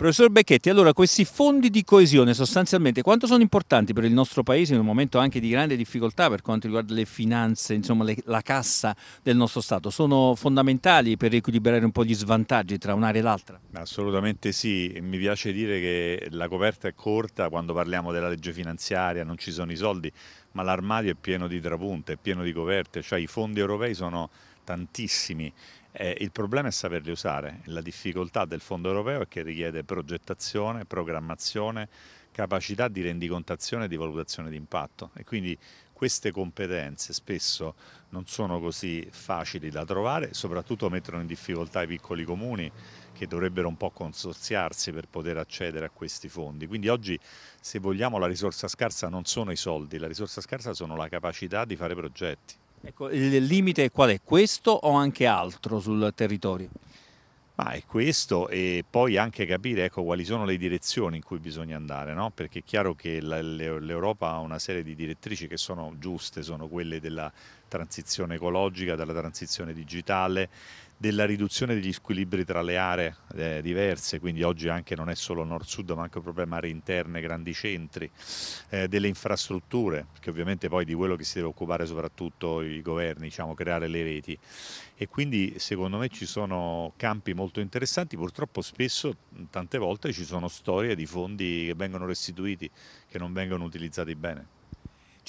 Professor Becchetti, allora questi fondi di coesione sostanzialmente quanto sono importanti per il nostro paese in un momento anche di grande difficoltà per quanto riguarda le finanze, insomma le, la cassa del nostro Stato? Sono fondamentali per riequilibrare un po' gli svantaggi tra un'area e l'altra? Assolutamente sì, mi piace dire che la coperta è corta quando parliamo della legge finanziaria, non ci sono i soldi, ma l'armadio è pieno di trapunte, è pieno di coperte, cioè i fondi europei sono tantissimi. Eh, il problema è saperli usare. La difficoltà del fondo europeo è che richiede progettazione, programmazione, capacità di rendicontazione e di valutazione di impatto e quindi queste competenze spesso non sono così facili da trovare, soprattutto mettono in difficoltà i piccoli comuni che dovrebbero un po' consorziarsi per poter accedere a questi fondi. Quindi oggi, se vogliamo, la risorsa scarsa non sono i soldi, la risorsa scarsa sono la capacità di fare progetti. Ecco, il limite qual è? Questo o anche altro sul territorio? Ma è questo e poi anche capire ecco, quali sono le direzioni in cui bisogna andare, no? perché è chiaro che l'Europa ha una serie di direttrici che sono giuste, sono quelle della transizione ecologica, della transizione digitale, della riduzione degli squilibri tra le aree eh, diverse, quindi oggi anche non è solo nord-sud ma anche un problema aree interne, grandi centri, eh, delle infrastrutture, perché ovviamente poi di quello che si deve occupare soprattutto i governi, diciamo, creare le reti. E quindi secondo me ci sono campi molto interessanti, purtroppo spesso, tante volte ci sono storie di fondi che vengono restituiti, che non vengono utilizzati bene.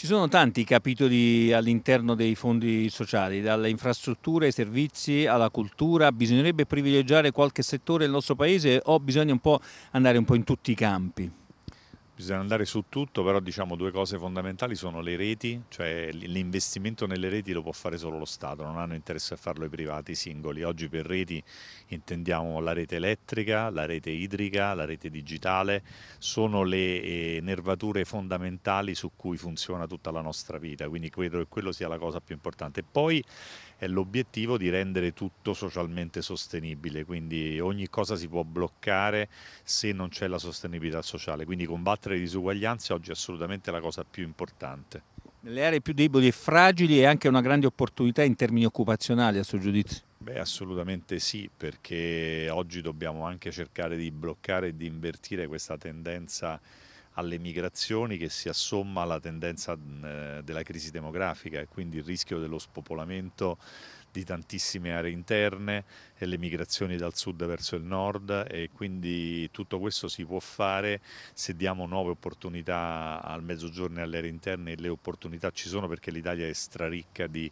Ci sono tanti capitoli all'interno dei fondi sociali, dalle infrastrutture ai servizi alla cultura, bisognerebbe privilegiare qualche settore del nostro paese o bisogna un andare un po' in tutti i campi? Bisogna andare su tutto, però diciamo due cose fondamentali sono le reti, cioè l'investimento nelle reti lo può fare solo lo Stato, non hanno interesse a farlo i privati i singoli. Oggi per reti intendiamo la rete elettrica, la rete idrica, la rete digitale, sono le eh, nervature fondamentali su cui funziona tutta la nostra vita, quindi credo che quello sia la cosa più importante. Poi è l'obiettivo di rendere tutto socialmente sostenibile, quindi ogni cosa si può bloccare se non c'è la sostenibilità sociale, quindi combattere combattere le disuguaglianze oggi è assolutamente la cosa più importante. Nelle aree più deboli e fragili è anche una grande opportunità in termini occupazionali a suo giudizio? Beh, assolutamente sì, perché oggi dobbiamo anche cercare di bloccare e di invertire questa tendenza alle migrazioni che si assomma alla tendenza eh, della crisi demografica e quindi il rischio dello spopolamento di tantissime aree interne e le migrazioni dal sud verso il nord e quindi tutto questo si può fare se diamo nuove opportunità al mezzogiorno e alle aree interne e le opportunità ci sono perché l'Italia è straricca di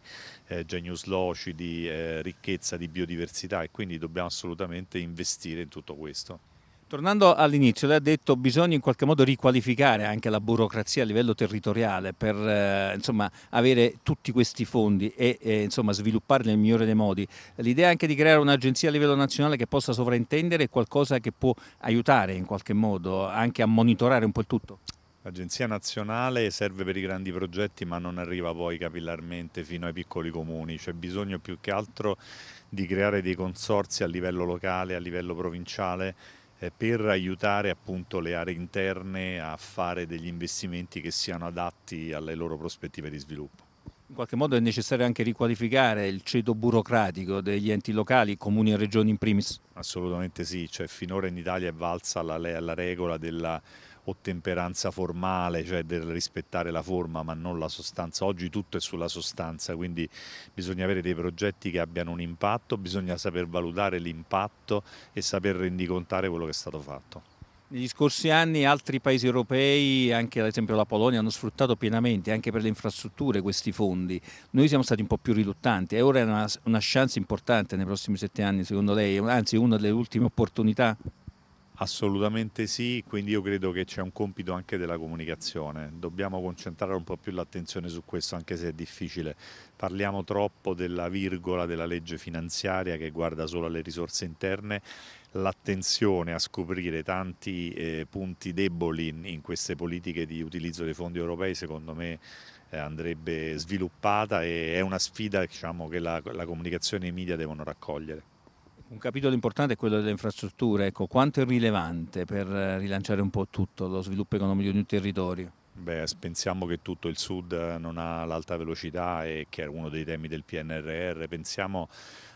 eh, genius loci, di eh, ricchezza, di biodiversità e quindi dobbiamo assolutamente investire in tutto questo. Tornando all'inizio, lei ha detto che bisogna in qualche modo riqualificare anche la burocrazia a livello territoriale per eh, insomma, avere tutti questi fondi e, e insomma, svilupparli nel migliore dei modi. L'idea è anche di creare un'agenzia a livello nazionale che possa sovraintendere è qualcosa che può aiutare in qualche modo anche a monitorare un po' il tutto? L'agenzia nazionale serve per i grandi progetti ma non arriva poi capillarmente fino ai piccoli comuni, c'è bisogno più che altro di creare dei consorzi a livello locale, a livello provinciale eh, per aiutare appunto le aree interne a fare degli investimenti che siano adatti alle loro prospettive di sviluppo. In qualche modo è necessario anche riqualificare il ceto burocratico degli enti locali, comuni e regioni in primis? Assolutamente sì, cioè, finora in Italia è valsa la, la regola della ottemperanza formale, cioè del rispettare la forma ma non la sostanza. Oggi tutto è sulla sostanza, quindi bisogna avere dei progetti che abbiano un impatto, bisogna saper valutare l'impatto e saper rendicontare quello che è stato fatto. Negli scorsi anni altri paesi europei, anche ad esempio la Polonia, hanno sfruttato pienamente anche per le infrastrutture questi fondi. Noi siamo stati un po' più riluttanti e ora è una, una chance importante nei prossimi sette anni, secondo lei, anzi una delle ultime opportunità? Assolutamente sì, quindi io credo che c'è un compito anche della comunicazione, dobbiamo concentrare un po' più l'attenzione su questo anche se è difficile. Parliamo troppo della virgola della legge finanziaria che guarda solo alle risorse interne, l'attenzione a scoprire tanti eh, punti deboli in, in queste politiche di utilizzo dei fondi europei secondo me eh, andrebbe sviluppata e è una sfida diciamo, che la, la comunicazione e i media devono raccogliere. Un capitolo importante è quello delle infrastrutture, ecco, quanto è rilevante per eh, rilanciare un po' tutto lo sviluppo economico di un territorio? Beh, pensiamo che tutto il sud non ha l'alta velocità e che è uno dei temi del PNRR, pensiamo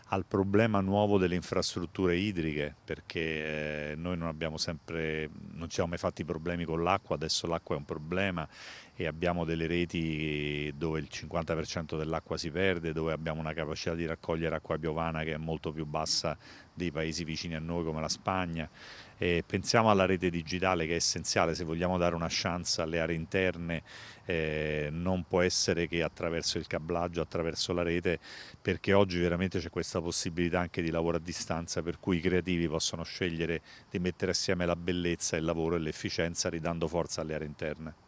al problema nuovo delle infrastrutture idriche perché eh, noi non abbiamo sempre non ci siamo mai fatti problemi con l'acqua adesso l'acqua è un problema e abbiamo delle reti dove il 50% dell'acqua si perde dove abbiamo una capacità di raccogliere acqua piovana che è molto più bassa dei paesi vicini a noi come la Spagna eh, pensiamo alla rete digitale che è essenziale se vogliamo dare una chance alle aree interne eh, non può essere che attraverso il cablaggio, attraverso la rete perché oggi veramente c'è questa possibilità anche di lavoro a distanza per cui i creativi possono scegliere di mettere assieme la bellezza, il lavoro e l'efficienza ridando forza alle aree interne.